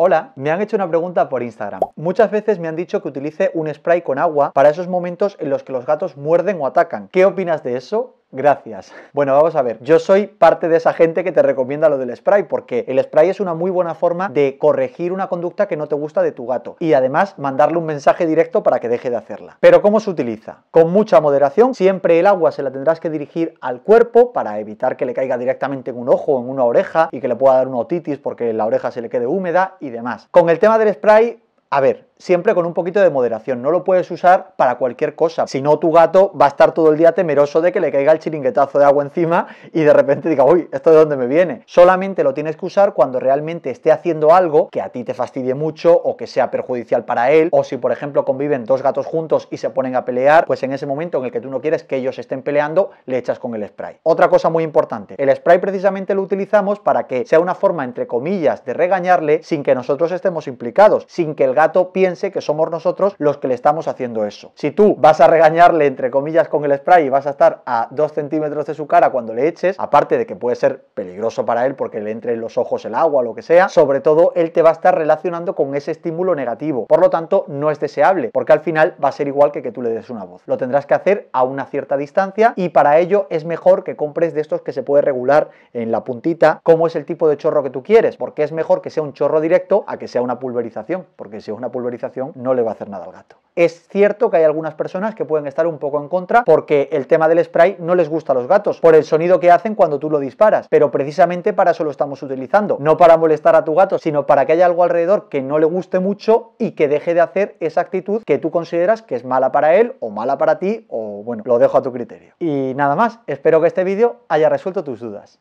Hola, me han hecho una pregunta por Instagram. Muchas veces me han dicho que utilice un spray con agua para esos momentos en los que los gatos muerden o atacan. ¿Qué opinas de eso? Gracias. Bueno, vamos a ver. Yo soy parte de esa gente que te recomienda lo del spray porque el spray es una muy buena forma de corregir una conducta que no te gusta de tu gato y además mandarle un mensaje directo para que deje de hacerla. Pero ¿cómo se utiliza? Con mucha moderación, siempre el agua se la tendrás que dirigir al cuerpo para evitar que le caiga directamente en un ojo o en una oreja y que le pueda dar una otitis porque la oreja se le quede húmeda y demás. Con el tema del spray a ver, siempre con un poquito de moderación, no lo puedes usar para cualquier cosa. Si no, tu gato va a estar todo el día temeroso de que le caiga el chiringuetazo de agua encima y de repente diga, uy, ¿esto de dónde me viene? Solamente lo tienes que usar cuando realmente esté haciendo algo que a ti te fastidie mucho o que sea perjudicial para él, o si por ejemplo conviven dos gatos juntos y se ponen a pelear, pues en ese momento en el que tú no quieres que ellos estén peleando, le echas con el spray. Otra cosa muy importante, el spray precisamente lo utilizamos para que sea una forma, entre comillas, de regañarle sin que nosotros estemos implicados, sin que el gato piense que somos nosotros los que le estamos haciendo eso. Si tú vas a regañarle, entre comillas, con el spray y vas a estar a dos centímetros de su cara cuando le eches, aparte de que puede ser peligroso para él porque le entre en los ojos el agua o lo que sea, sobre todo él te va a estar relacionando con ese estímulo negativo. Por lo tanto, no es deseable, porque al final va a ser igual que que tú le des una voz. Lo tendrás que hacer a una cierta distancia y para ello es mejor que compres de estos que se puede regular en la puntita cómo es el tipo de chorro que tú quieres, porque es mejor que sea un chorro directo a que sea una pulverización, porque si una pulverización, no le va a hacer nada al gato. Es cierto que hay algunas personas que pueden estar un poco en contra porque el tema del spray no les gusta a los gatos por el sonido que hacen cuando tú lo disparas, pero precisamente para eso lo estamos utilizando, no para molestar a tu gato, sino para que haya algo alrededor que no le guste mucho y que deje de hacer esa actitud que tú consideras que es mala para él o mala para ti o bueno, lo dejo a tu criterio. Y nada más, espero que este vídeo haya resuelto tus dudas.